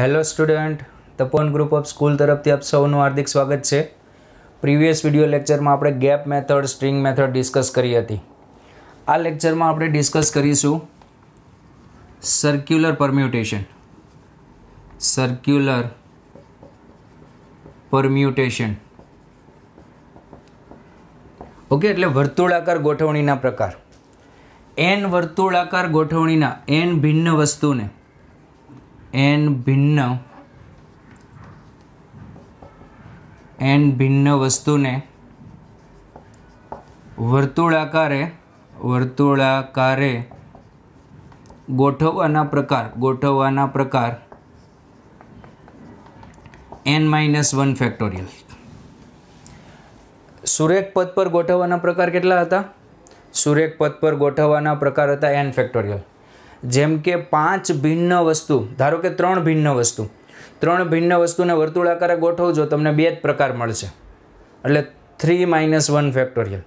hello student તપોન group of school તરફથી આપ સૌનું હાર્દિક સ્વાગત છે પ્રીવિયસ વિડિયો લેક્ચરમાં આપણે gap method string method discuss કરી હતી આ લેક્ચરમાં આપણે ડિસ્કસ કરીશું circular permutation circular permutation okay એટલે વર્તુળાકાર ગોઠવણીના પ્રકાર એન વર્તુળાકાર ગોઠવણીના એન ભિન્ન વસ્તુને એન ભિન્ન એન ભિન્ન વસ્તુને વર્તુળાકારે વર્તુળાકારે ગોઠવવાના પ્રકાર ગોઠવવાના પ્રકાર એન માઇનસ વન ફેક્ટોરિયલ સુરેખ પદ પર ગોઠવવાના પ્રકાર કેટલા હતા સુરેખ પદ પર ગોઠવવાના પ્રકાર હતા એન ફેક્ટોરિયલ જેમ કે પાંચ ભિન્ન વસ્તુ ધારો કે ત્રણ ભિન્ન વસ્તુ ત્રણ ભિન્ન વસ્તુને વર્તુળાકારે આકારે ગોઠવજો તમને બે જ પ્રકાર મળશે એટલે three minus one factorial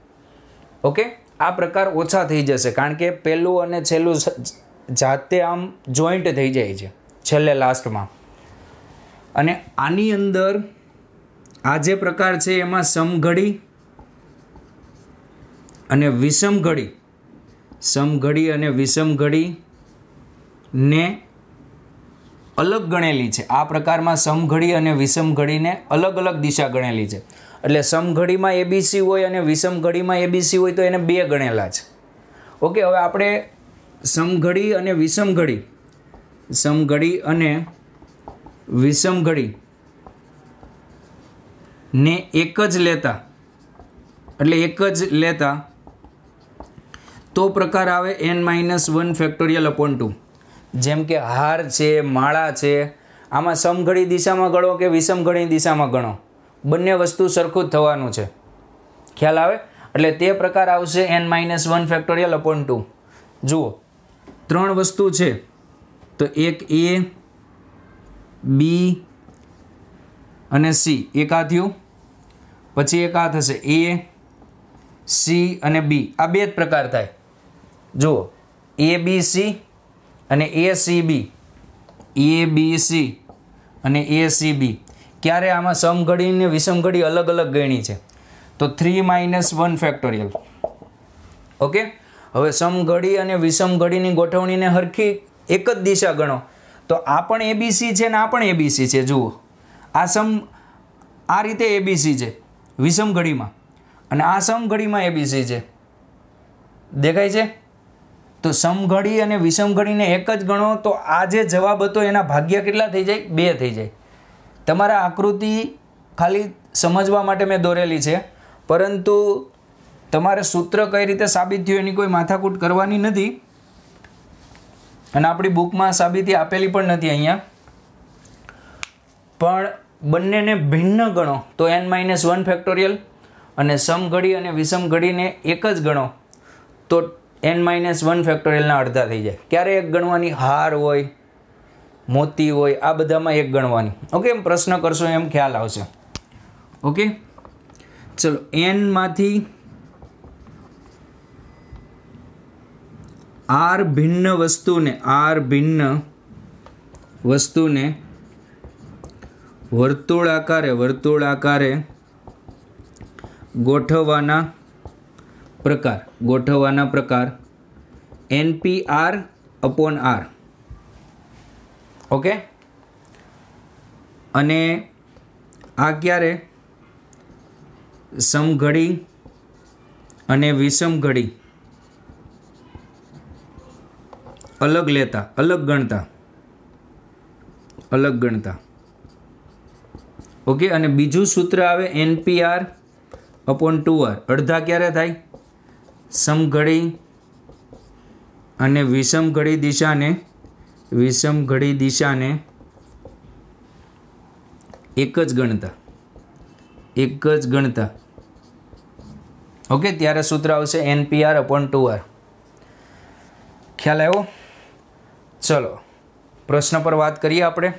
okay આ પ્રકાર ઓછા થઈ જશે કારણ કે પહેલું અને છેલ્લું જાતે આમ જોઈન્ટ થઈ જાય છે છેલ્લે લાસ્ટમાં અને આની અંદર આ જે પ્રકાર છે એમાં સમઘડી અને વિષમ ઘડી સમઘડી અને વિષમ ઘડી ને અલગ ગણેલી છે આ પ્રકારમાં સમઘડી અને વિષમ ઘડીને અલગ અલગ દિશા ગણેલી છે એટલે સમઘડીમાં એબીસી હોય અને વિષમ ઘડીમાં એબીસી હોય તો એને બે ગણેલા છે ઓકે હવે આપણે સમઘડી અને વિષમ ઘડી સમઘડી અને વિષમ ઘડી ને એક જ લેતા એટલે એક જ લેતા તો પ્રકાર આવે N minus one factorial upon two જેમ કે હાર છે માળા છે આમાં સમઘડી દિશામાં ગણો કે વિષમઘડી દિશામાં ગણો બંને વસ્તુ સરખું જ થવાનું છે ખ્યાલ આવે એટલે તે પ્રકાર આવશે N minus one factorial upon two જુઓ ત્રણ વસ્તુ છે તો એક એ બી અને સી એક આ થયું પછી એક આ થશે એ સી અને બી આ બે જ પ્રકાર થાય જુઓ એ બી સી અને A C A B C અને એ સી બી ક્યારે આમાં સમઘડી અને વિષમઘડી અલગ અલગ ગણી છે તો three minus one factorial okay હવે સમઘડી અને વિષમઘડીની ગોઠવણીને હરખી એક જ દિશા ગણો તો આ પણ એબીસી છે ને આ પણ એબીસી છે જુઓ આ સમ આ રીતે એબીસી છે વિષમઘડીમાં અને આ સમઘડીમાં એબીસી છે દેખાય છે તો સમઘડી અને વિષમઘડીને એક જ ગણો તો આ જે જવાબ હતો એના ભાગ્ય કેટલા થઈ જાય બે થઈ જાય તમારા આકૃતિ ખાલી સમજવા માટે મેં દોરેલી છે પરંતુ તમારે સૂત્ર કઈ રીતે સાબિત થયું એની કોઈ માથાકૂટ કરવાની નથી અને આપણી બુકમાં સાબિતી આપેલી પણ નથી અહીંયા પણ બંનેને ભિન્ન ગણો તો એન માઇનસ વન ફેક્ટોરિયલ અને સમઘડી અને વિષમઘડીને એક જ ગણો તો એન માઇનસ વન ફેક્ટોરિયલના અડધા થઈ જાય ક્યારે એક ગણવાની હાર હોય મોતી હોય આ બધામાં એક ગણવાની ઓકે એમ પ્રશ્ન કરશો એમ ખ્યાલ આવશે ઓકે ચલો એનમાંથી આર ભિન્ન વસ્તુને આર ભિન્ન વસ્તુને વર્તુળાકારે વર્તુળાકારે ગોઠવવાના પ્રકાર ગોઠવવાના પ્રકાર એનપીઆર અપોન આર ઓકે અને આ ક્યારે સમઘડી અને વિષમ ઘડી અલગ લેતા અલગ ગણતા અલગ ગણતા ઓકે અને બીજું સૂત્ર આવે એનપીઆર અપોન ટુ આર અડધા ક્યારે થાય સમઘડી અને વિષમઘડી દિશાને વિષમઘડી દિશાને એક જ ગણતા એક જ ગણતા ઓકે ત્યારે સૂત્ર આવશે એનપીઆર અપોન ટુ આર ખ્યાલ આવ્યો ચલો પ્રશ્ન પર વાત કરીએ આપણે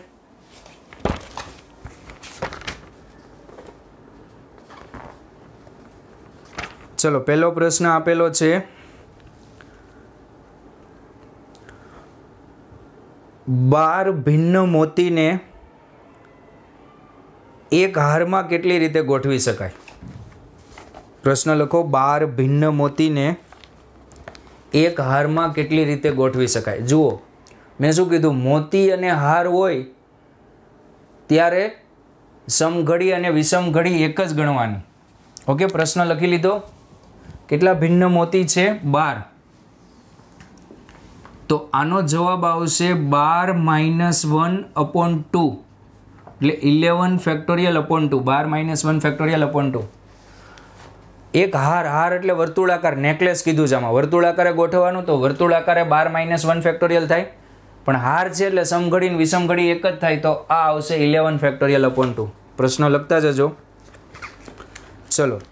ચલો પહેલો પ્રશ્ન આપેલો છે બાર ભિન્ન મોતીને એક હારમાં કેટલી રીતે ગોઠવી શકાય પ્રશ્ન લખો બાર ભિન્ન મોતીને એક હારમાં કેટલી રીતે ગોઠવી શકાય જુઓ મેં શું કીધું મોતી અને હાર હોય ત્યારે સમઘડી અને વિષમઘડી એક જ ગણવાની ઓકે પ્રશ્ન લખી લીધો કેટલા ભિન્ન મોતી છે બાર તો આનો જવાબ આવશે બાર માઇનસ વન અપોન ટુ એટલે ઇલેવન ફેક્ટોરિયલ અપોન ટુ બાર minus one factorial upon two એક હાર હાર એટલે વર્તુળાકાર નેકલેસ કીધું છે આમાં વર્તુળાકારે ગોઠવવાનું તો વર્તુળાકારે બાર માઇનસ વન ફેક્ટોરિયલ થાય પણ હાર છે એટલે સમઘડી વિષમઘડી એક જ થાય તો આ આવશે ઇલેવન ફેક્ટોરિયલ અપોન ટુ પ્રશ્ન લખતા જજો ચલો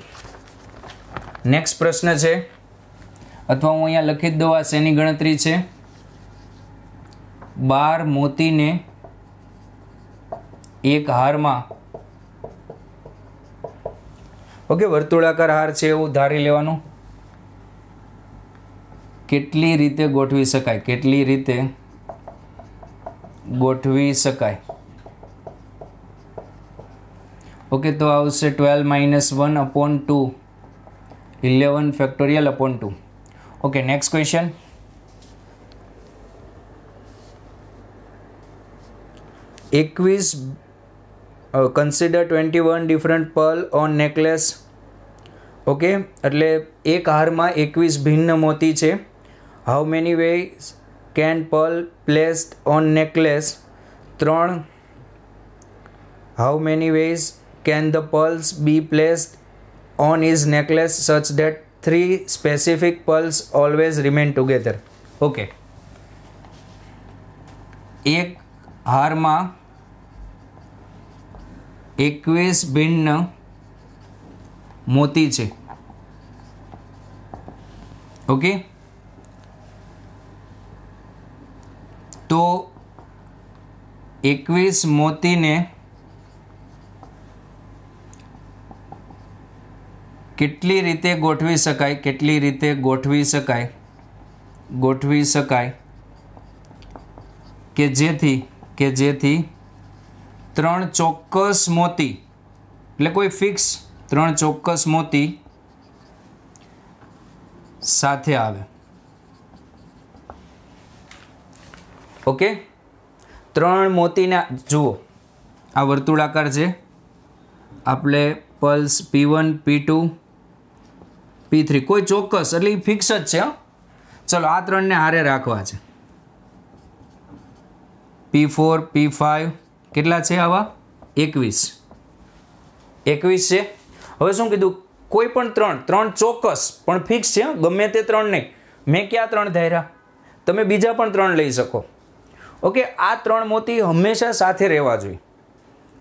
નેક્સ્ટ પ્રશ્ન છે અથવા હું અહીંયા લખી જ દઉં આ શેની ગણતરી છે બાર મોતીને એક હારમાં ઓકે વર્તુળાકાર હાર છે એવું ધારી લેવાનું કેટલી રીતે ગોઠવી શકાય કેટલી રીતે ગોઠવી શકાય ઓકે તો આવશે twelve minus one upon two eleven factorial upon two okay next question એકવીસ consider twenty one different pearl on necklace okay એટલે એક હારમાં એકવીસ ભિન્ન મોતી છે how many way can pearl placed on necklace ત્રણ how many ways can the pearls be placed on his necklace such that three specific pearls always remain together okay એક હારમાં એકવીસ ભિન્ન મોતી છે ઓકે તો એકવીસ મોતીને કેટલી રીતે ગોઠવી શકાય કેટલી રીતે ગોઠવી શકાય ગોઠવી શકાય કે જેથી કે જેથી ત્રણ ચોક્કસ મોતી એટલે કોઈ ફિક્સ ત્રણ ચોક્કસ મોતી સાથે આવે ઓકે ત્રણ મોતીના જુઓ આ વર્તુળાકાર છે આપણે pearls P one P two P three કોઈ ચોક્કસ એટલે એ ફિક્સ જ છે ચલો આ ત્રણને હારે રાખવા છે પી ફોર પી ફાઇવ કેટલા છે આવા એકવીસ એકવીસ છે હવે શું કીધું કોઈ પણ ત્રણ ત્રણ ચોક્કસ પણ ફિક્સ છે ગમે તે ત્રણ નહીં મેં ક્યાં ત્રણ ધાર્યા તમે બીજા પણ ત્રણ લઈ શકો ઓકે આ ત્રણ મોતી હંમેશા સાથે રહેવા જોઈએ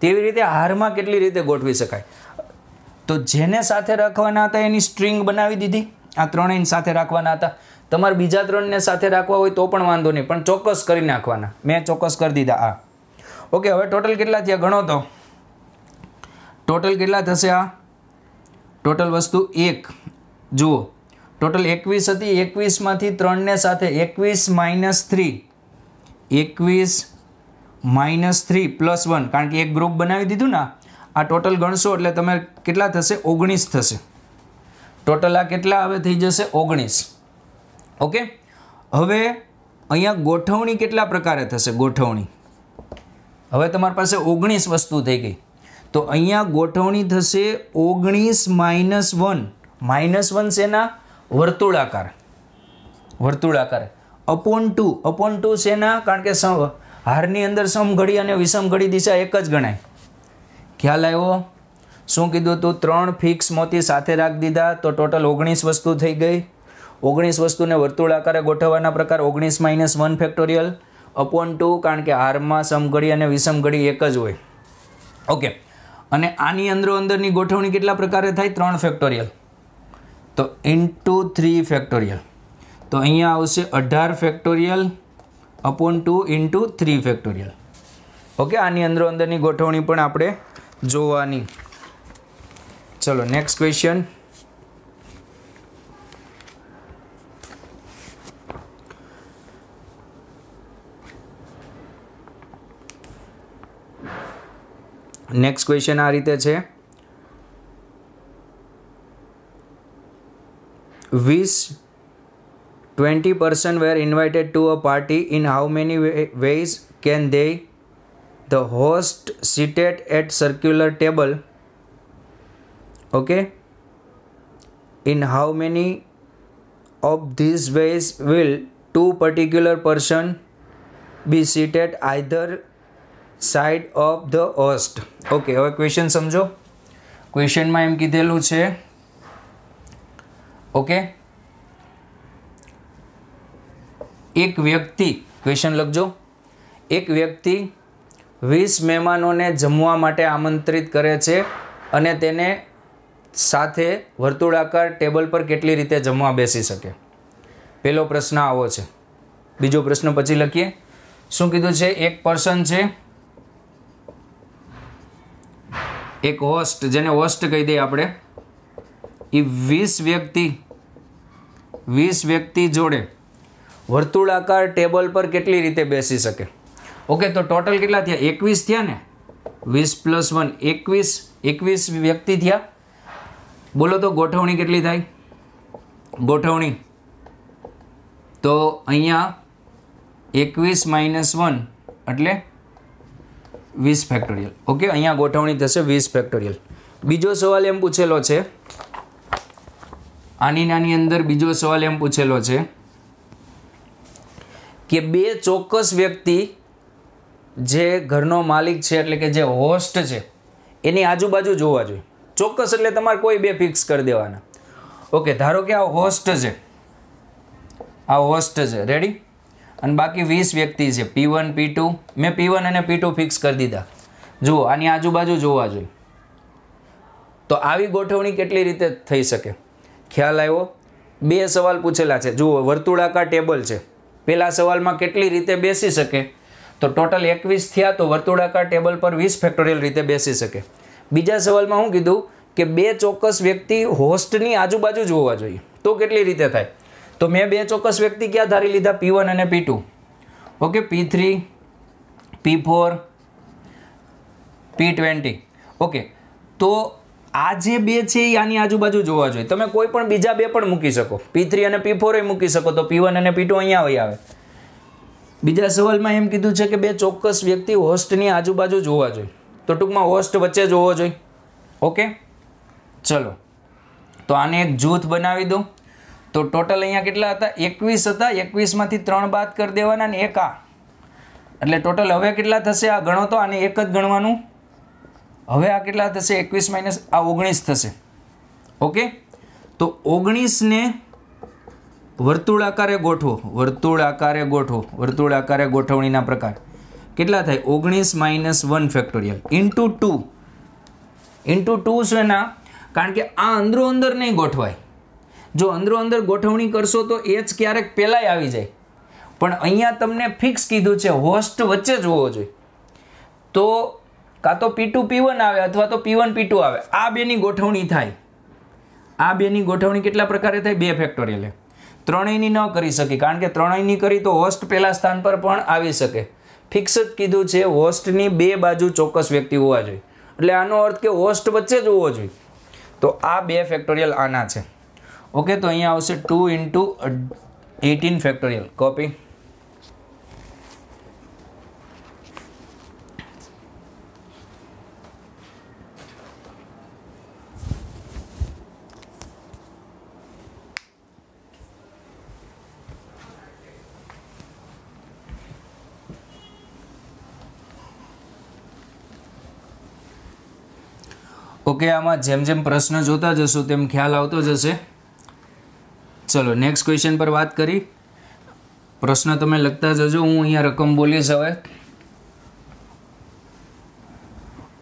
તેવી રીતે હારમાં કેટલી રીતે ગોઠવી શકાય તો જેને સાથે રાખવાના હતા એની સ્ટ્રિંગ બનાવી દીધી આ ત્રણેય સાથે રાખવાના હતા તમારે બીજા ત્રણને સાથે રાખવા હોય તો પણ વાંધો નહીં પણ ચોક્કસ કરી નાખવાના મેં ચોક્કસ કરી દીધા આ ઓકે હવે ટોટલ કેટલા થયા ગણો તો ટોટલ કેટલા થશે આ ટોટલ વસ્તુ એક જુઓ ટોટલ એકવીસ હતી એકવીસમાંથી ત્રણને સાથે એકવીસ માઇનસ થ્રી એકવીસ માઇનસ થ્રી પ્લસ વન કારણ કે એક ગ્રુપ બનાવી દીધું ના આ ટોટલ ગણશો એટલે તમે કેટલા થશે ઓગણીસ થશે ટોટલ આ કેટલા હવે થઈ જશે ઓગણીસ ઓકે હવે અહીંયા ગોઠવણી કેટલા પ્રકારે થશે ગોઠવણી હવે તમારી પાસે ઓગણીસ વસ્તુ થઈ ગઈ તો અહીંયા ગોઠવણી થશે ઓગણીસ માઇનસ વન માઇનસ વન શેના વર્તુળાકાર વર્તુળાકાર અપોન ટુ અપોન ટુ શેના કારણ કે હારની અંદર સમઘડી અને વિષમ ઘડી દિશા એક જ ગણાય ખ્યાલ આવ્યો શું કીધું તું ત્રણ ફિક્સ મોતી સાથે રાખી દીધા તો ટોટલ ઓગણીસ વસ્તુ થઈ ગઈ ઓગણીસ વસ્તુને વર્તુળ આકારે ગોઠવવાના પ્રકાર ઓગણીસ minus one factorial upon two કારણ કે હારમાં સમઘડી અને વિષમઘડી એક જ હોય ઓકે અને આની અંદર અંદરની ગોઠવણી કેટલા પ્રકારે થાય ત્રણ ફેક્ટોરિયલ તો ઇન્ટુ થ્રી ફેક્ટોરિયલ તો અહીંયા આવશે અઢાર factorial upon two into three factorial okay આની અંદર અંદરની ગોઠવણી પણ આપણે જોવાની ચલો નેક્સ્ટ ક્વેશ્ચન નેક્સ્ટ ક્વેશ્ચન આ રીતે છે વીસ twenty person were invited to a party in how many ways can they the host seated at circular table okay in how many of these ways will two particular person be seated either side of the host okay હવે question સમજો ક્વેશ્ચનમાં એમ કીધેલું છે okay એક વ્યક્તિ question લખજો એક વ્યક્તિ વીસ મહેમાનોને જમવા માટે આમંત્રિત કરે છે અને તેને સાથે વર્તુળાકાર ટેબલ પર કેટલી રીતે જમવા બેસી શકે પહેલો પ્રશ્ન આવો છે બીજો પ્રશ્ન પછી લખીએ શું કીધું છે એક પર્સન છે એક હોસ્ટ જેને હોસ્ટ કહી દઈએ આપણે એ વીસ વ્યક્તિ વીસ વ્યક્તિ જોડે વર્તુળાકાર ટેબલ પર કેટલી રીતે બેસી શકે ઓકે તો ટોટલ કેટલા થયા એકવીસ થયા ને વીસ પ્લસ વન એકવીસ એકવીસ વ્યક્તિ થયા બોલો તો ગોઠવણી કેટલી થાય ગોઠવણી તો અહીંયા એકવીસ માઇનસ વન એટલે વીસ ફેક્ટોરિયલ ઓકે અહીંયા ગોઠવણી થશે વીસ ફેક્ટોરિયલ બીજો સવાલ એમ પૂછેલો છે આની નાની અંદર બીજો સવાલ એમ પૂછેલો છે કે બે ચોક્કસ વ્યક્તિ જે ઘરનો માલિક છે એટલે કે જે હોસ્ટ છે એની આજુબાજુ જોવા જોઈએ ચોક્કસ એટલે તમારે કોઈ બે ફિક્સ કરી દેવાના ઓકે ધારો કે આ હોસ્ટ છે આ હોસ્ટ છે રેડી અને બાકી વીસ વ્યક્તિ છે પી વન પી ટુ મેં પી વન અને પી ટુ ફિક્સ કરી દીધા જુઓ આની આજુબાજુ જોવા જોઈએ તો આવી ગોઠવણી કેટલી રીતે થઈ શકે ખ્યાલ આવ્યો બે સવાલ પૂછેલા છે જુઓ વર્તુળાકાર ટેબલ છે પહેલા સવાલમાં કેટલી રીતે બેસી શકે તો ટોટલ એકવીસ થયા તો વર્તુળાકાર ટેબલ પર વીસ ફેક્ટોરિયલ રીતે બેસી શકે બીજા સવાલમાં હું કીધું કે બે ચોક્કસ વ્યક્તિ હોસ્ટની આજુબાજુ જ હોવા જોઈએ તો કેટલી રીતે થાય તો મેં બે ચોક્કસ વ્યક્તિ ક્યાં ધારી લીધા પી વન અને P two okay P three P four P twenty okay તો આ જે બે છે એ આની આજુબાજુ જોવા જોઈએ તમે કોઈ પણ બીજા બે પણ મૂકી શકો પી થ્રી અને પી ફોર મૂકી શકો તો પી વન અને પી ટુ અહીંયા આવે બીજા સવાલમાં એમ કીધું છે કે બે ચોક્કસ વ્યક્તિ હોસ્ટની આજુબાજુ જોવા જોઈએ તો ટૂંકમાં હોસ્ટ વચ્ચે જોવો જોઈએ ઓકે ચલો તો આને એક જૂથ બનાવી દઉં તો ટોટલ અહીંયા કેટલા હતા એકવીસ હતા એકવીસમાંથી ત્રણ બાદ કરી દેવાના ને એક આ એટલે ટોટલ હવે કેટલા થશે આ ગણો તો આને એક જ ગણવાનું હવે આ કેટલા થશે એકવીસ માઇનસ આ ઓગણીસ થશે ઓકે તો ઓગણીસને વર્તુળ આકારે ગોઠવો વર્તુળ આકારે ગોઠવો વર્તુળ આકારે ગોઠવણીના પ્રકાર કેટલા થાય ઓગણીસ minus one factorial into two into two શું એના કારણ કે આ અંદરો અંદર નહીં ગોઠવાય જો અંદરો અંદર ગોઠવણી કરશો તો એ જ ક્યારેક પહેલાંય આવી જાય પણ અહીંયા તમને ફિક્સ કીધું છે હોસ્ટ વચ્ચે જ હોવો જોઈએ તો કાં તો પી ટુ પી વન આવે અથવા તો પી વન પી આવે આ બેની ગોઠવણી થાય આ બેની ગોઠવણી કેટલા પ્રકારે થાય બે ફેક્ટોરિયલે ત્રણેયની ન કરી શકી કારણ કે ત્રણેયની કરી તો હોસ્ટ પહેલા સ્થાન પર પણ આવી શકે ફિક્સ જ કીધું છે હોસ્ટની બે બાજુ ચોક્કસ વ્યક્તિ હોવા જોઈએ એટલે આનો અર્થ કે હોસ્ટ વચ્ચે જ હોવો જોઈએ તો આ બે ફેક્ટોરિયલ આના છે ઓકે તો અહીંયા આવશે two into eighteen factorial copy okay આમાં જેમ જેમ પ્રશ્ન જોતા જશો તેમ ખ્યાલ આવતો જશે ચલો નેક્સ્ટ ક્વેશ્ચન પર વાત કરી પ્રશ્ન તમે લખતા જજો હું અહીંયા રકમ બોલીશ હવે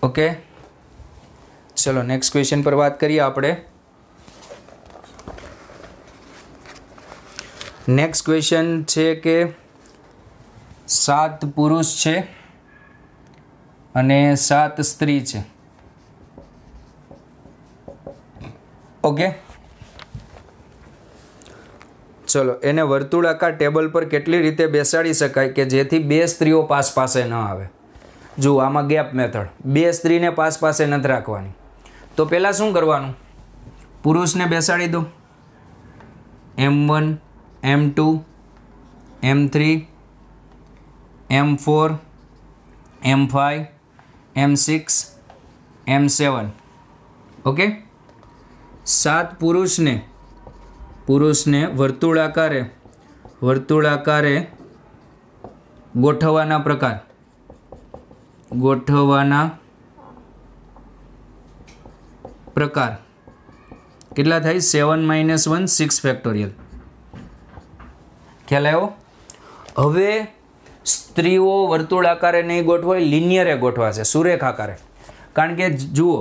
ઓકે ચલો નેક્સ્ટ ક્વેશ્ચન પર વાત કરીએ આપણે નેક્સ્ટ ક્વેશ્ચન છે કે સાત પુરુષ છે અને સાત સ્ત્રી છે ઓકે ચલો એને વર્તુળાકાર ટેબલ પર કેટલી રીતે બેસાડી શકાય કે જેથી બે સ્ત્રીઓ પાસ પાસે ન આવે જુઓ આમાં ગેપ મેથડ બે સ્ત્રીને પાસ પાસે નથી રાખવાની તો પહેલાં શું કરવાનું પુરુષને બેસાડી દો M one M two M three M four M five M six M seven okay સાત પુરુષને પુરુષને વર્તુળાકારે વર્તુળાકારે ગોઠવવાના પ્રકાર ગોઠવવાના પ્રકાર કેટલા થાય seven minus one six factorial ખ્યાલ આવ્યો હવે સ્ત્રીઓ વર્તુળ આકારે નહીં ગોઠવાય લિનિયરે ગોઠવાશે સુરેખ આકારે કારણ કે જુઓ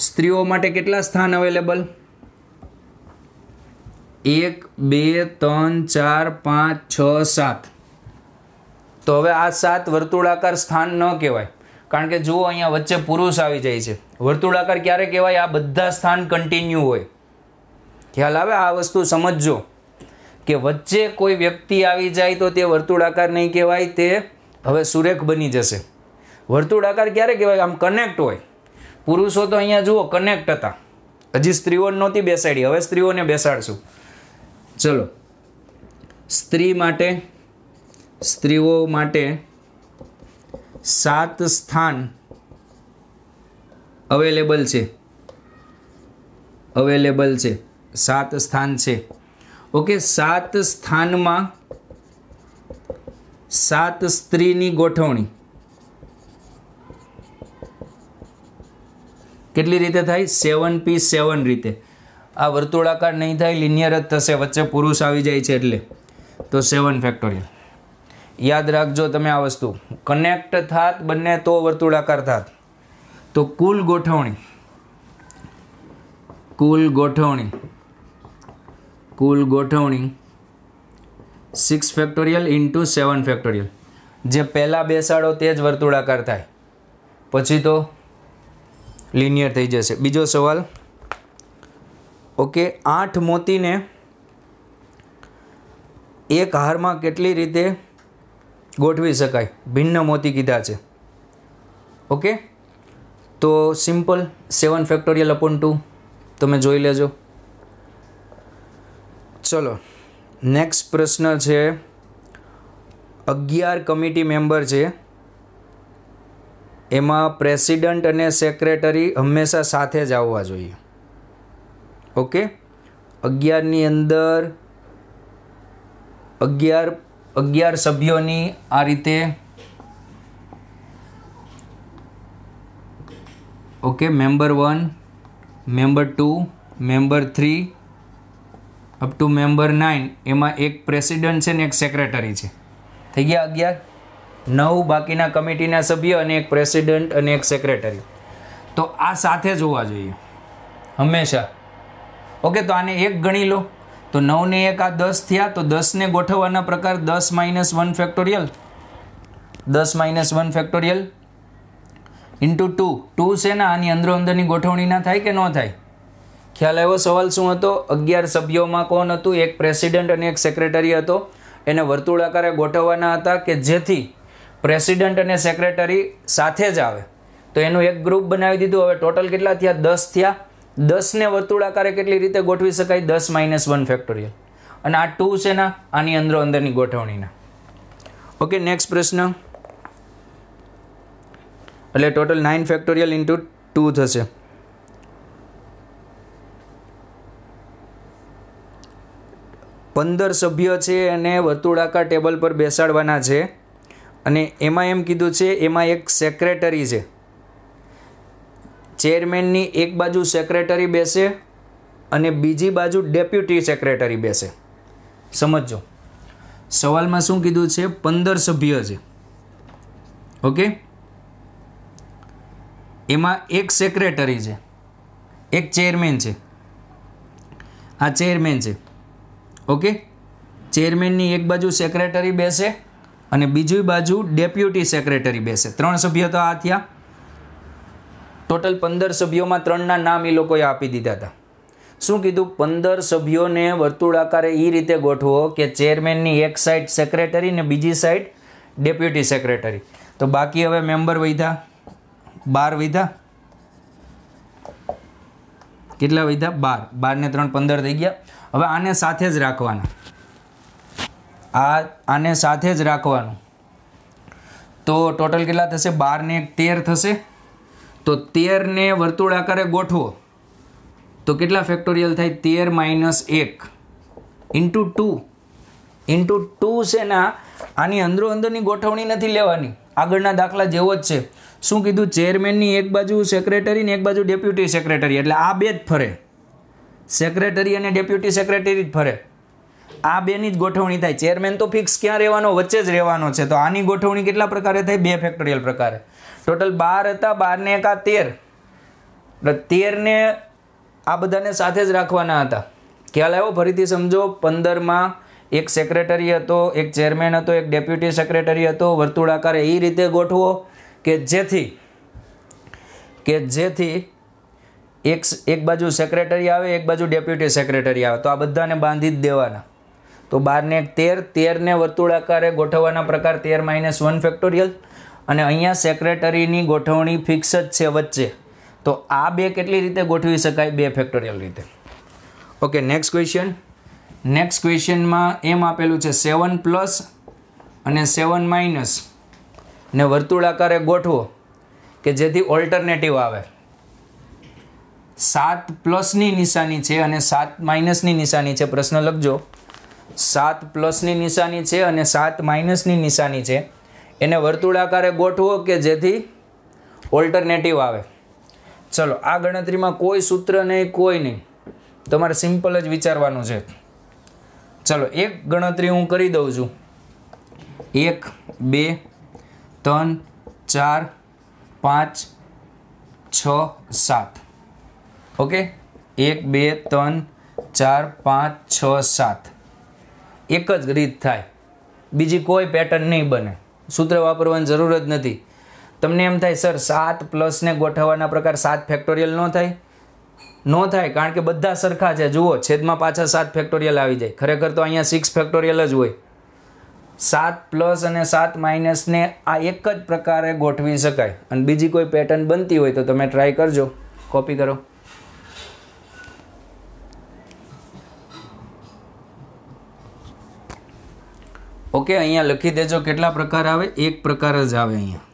સ્ત્રીઓ માટે કેટલા સ્થાન અવેલેબલ એક બે ત્રણ ચાર પાંચ છ સાત તો હવે આ સાત વર્તુળાકાર સ્થાન ન કહેવાય કારણ કે જુઓ અહીંયા વચ્ચે પુરુષ આવી જાય છે વર્તુળાકાર ક્યારે કહેવાય આ બધા સ્થાન કન્ટિન્યુ હોય ખ્યાલ આવે આ વસ્તુ સમજજો કે વચ્ચે કોઈ વ્યક્તિ આવી જાય તો તે વર્તુળાકાર નહીં કહેવાય તે હવે સુરેખ બની જશે વર્તુળાકાર ક્યારે કહેવાય આમ કનેક્ટ હોય પુરુષો તો અહીંયા જુઓ કનેક્ટ હતા હજી સ્ત્રીઓ નહોતી બેસાડી હવે સ્ત્રીઓને બેસાડશું ચલો સ્ત્રી માટે સ્ત્રીઓ માટે સાત સ્થાન અવેલેબલ છે અવેલેબલ છે સાત સ્થાન છે ઓકે સાત સ્થાનમાં સાત સ્ત્રીની ગોઠવણી કેટલી રીતે થાય સેવન પી સેવન રીતે આ વર્તુળાકાર નહીં થાય લિનિયર જ થશે વચ્ચે પુરુષ આવી જાય છે એટલે તો સેવન ફેક્ટોરિયલ યાદ રાખજો તમે આ વસ્તુ કનેક્ટ થાત બંને તો વર્તુળાકાર થાત તો કુલ ગોઠવણી કુલ ગોઠવણી કુલ ગોઠવણી six factorial into seven factorial જે પહેલાં બેસાડો તે જ વર્તુળાકાર થાય પછી તો લિનિયર થઈ જશે બીજો સવાલ ઓકે આઠ મોતીને એક હારમાં કેટલી રીતે ગોઠવી શકાય ભિન્ન મોતી કીધા છે ઓકે તો simple seven factorial upon two તમે જોઈ લેજો ચલો નેક્સ્ટ પ્રશ્ન છે અગિયાર કમિટી મેમ્બર છે એમાં પ્રેસિડન્ટ અને સેક્રેટરી હંમેશા સાથે જ આવવા જોઈએ ઓકે અગિયારની અંદર અગિયાર અગિયાર સભ્યોની આ રીતે okay member one member two member three up to member nine એમાં એક પ્રેસિડન્ટ છે ને એક સેક્રેટરી છે થઈ ગયા અગિયાર નવ બાકીના કમિટીના સભ્ય અને એક પ્રેસિડેન્ટ અને એક સેક્રેટરી તો આ સાથે જ હોવા જોઈએ હંમેશા ઓકે તો આને એક ગણી લો તો નવને એક આ દસ થયા તો દસને ગોઠવવાના પ્રકાર દસ માઇનસ વન ફેક્ટોરિયલ દસ minus one factorial into two two છે ને આની અંદરો અંદરની ગોઠવણી ના થાય કે ન થાય ખ્યાલ આવ્યો સવાલ શું હતો અગિયાર સભ્યોમાં કોણ હતું એક પ્રેસિડેન્ટ અને એક સેક્રેટરી હતો એને વર્તુળાકારે ગોઠવવાના હતા કે જેથી પ્રેસિડેન્ટ અને સેક્રેટરી સાથે જ આવે તો એનું એક ગ્રુપ બનાવી દીધું હવે ટોટલ કેટલા થયા દસ થયા દસને વર્તુળાકારે કેટલી રીતે ગોઠવી શકાય દસ માઇનસ વન ફેક્ટોરિયલ અને આ ટુ છે ના આની અંદર અંદરની ગોઠવણીના ઓકે નેક્સ્ટ પ્રશ્ન એટલે total nine factorial into two થશે પંદર સભ્ય છે અને વર્તુળાકાર ટેબલ પર બેસાડવાના છે અને એમાં એમ કીધું છે એમાં એક સેક્રેટરી છે ચેરમેનની એક બાજુ સેક્રેટરી બેસે અને બીજી બાજુ ડેપ્યુટી સેક્રેટરી બેસે સમજો સવાલમાં શું કીધું છે પંદર સભ્ય છે ઓકે એમાં એક સેક્રેટરી છે એક ચેરમેન છે આ ચેરમેન છે ઓકે ચેરમેનની એક બાજુ સેક્રેટરી બેસે અને બીજી બાજુ ડેપ્યુટી સેક્રેટરી બેસે ત્રણ સભ્યો તો આ થયા ટોટલ પંદર સભ્યોમાં ત્રણના નામ એ લોકોએ આપી દીધા હતા શું કીધું પંદર સભ્યોને વર્તુળ આકારે એ રીતે ગોઠવો કે ચેરમેનની એક સાઈડ સેક્રેટરી ને બીજી સાઈડ ડેપ્યુટી સેક્રેટરી તો બાકી હવે મેમ્બર વૈધા બાર વૈધા કેટલા વૈધા બાર બારને ત્રણ પંદર થઈ ગયા હવે આને સાથે જ રાખવાના આ આને સાથે જ રાખવાનું તો ટોટલ કેટલા થશે બારને એક તેર થશે તો તેરને વર્તુળ આકારે ગોઠવો તો કેટલા ફેક્ટોરિયલ થાય તેર માઇનસ એક ઇન્ટુ ટુ ઇન્ટુ ટુ છે ના આની અંદરો અંદરની ગોઠવણી નથી લેવાની આગળના દાખલા જેવો જ છે શું કીધું ચેરમેનની એક બાજુ સેક્રેટરી ને એક બાજુ ડેપ્યુટી સેક્રેટરી એટલે આ બે જ ફરે સેક્રેટરી અને ડેપ્યુટી સેક્રેટરી જ ફરે આ બેની જ ગોઠવણી થાય ચેરમેન તો ફિક્સ ક્યાં રહેવાનો વચ્ચે જ રહેવાનો છે તો આની ગોઠવણી કેટલા પ્રકારે થાય બે ફેક્ટોરિયલ પ્રકારે ટોટલ બાર હતા બારને એક આ તેર તેરને આ બધાને સાથે જ રાખવાના હતા ખ્યાલ આવ્યો ફરીથી સમજો પંદરમાં એક સેક્રેટરી હતો એક ચેરમેન હતો એક ડેપ્યુટી સેક્રેટરી હતો વર્તુળાકાર એ રીતે ગોઠવો કે જેથી કે જેથી એક એક બાજુ સેક્રેટરી આવે એક બાજુ ડેપ્યુટી સેક્રેટરી આવે તો આ બધાને બાંધી જ દેવાના તો બારને એક તેર તેરને વર્તુળાકારે ગોઠવવાના પ્રકાર તેર માઇનસ વન ફેક્ટોરિયલ અને અહીંયા સેક્રેટરીની ગોઠવણી ફિક્સ જ છે વચ્ચે તો આ બે કેટલી રીતે ગોઠવી શકાય બે ફેક્ટોરિયલ રીતે ઓકે નેક્સ્ટ ક્વેશ્ચન નેક્સ્ટ ક્વેશ્ચનમાં એમ આપેલું છે સેવન પ્લસ અને સેવન માઇનસ ને વર્તુળાકારે ગોઠવો કે જેથી ઓલ્ટરનેટિવ આવે સાત પ્લસની નિશાની છે અને સાત માઇનસની નિશાની છે પ્રશ્ન લખજો સાત પ્લસની નિશાની છે અને સાત માઇનસની નિશાની છે એને વર્તુળાકારે ગોઠવો કે જેથી ઓલ્ટરનેટિવ આવે ચલો આ ગણતરીમાં કોઈ સૂત્ર નહીં કોઈ નહીં તમારે સિમ્પલ જ વિચારવાનું છે ચલો એક ગણતરી હું કરી દઉં છું એક બે ત્રણ ચાર પાંચ છ સાત ઓકે એક બે ત્રણ ચાર પાંચ છ સાત એક જ રીત થાય બીજી કોઈ પેટર્ન નહીં બને સૂત્ર વાપરવાની જરૂર જ નથી તમને એમ થાય સર સાત પ્લસને ગોઠવવાના પ્રકાર સાત ફેક્ટોરિયલ ન થાય ન થાય કારણ કે બધા સરખા છે જુઓ છેદમાં પાછા સાત ફેક્ટોરિયલ આવી જાય ખરેખર તો અહીંયા સિક્સ ફેક્ટોરિયલ જ હોય સાત પ્લસ અને સાત માઇનસને આ એક જ પ્રકારે ગોઠવી શકાય અને બીજી કોઈ પેટર્ન બનતી હોય તો તમે ટ્રાય કરજો કોપી કરો ઓકે અહીંયા લખી દેજો કેટલા પ્રકાર આવે એક પ્રકાર જ આવે અહીંયા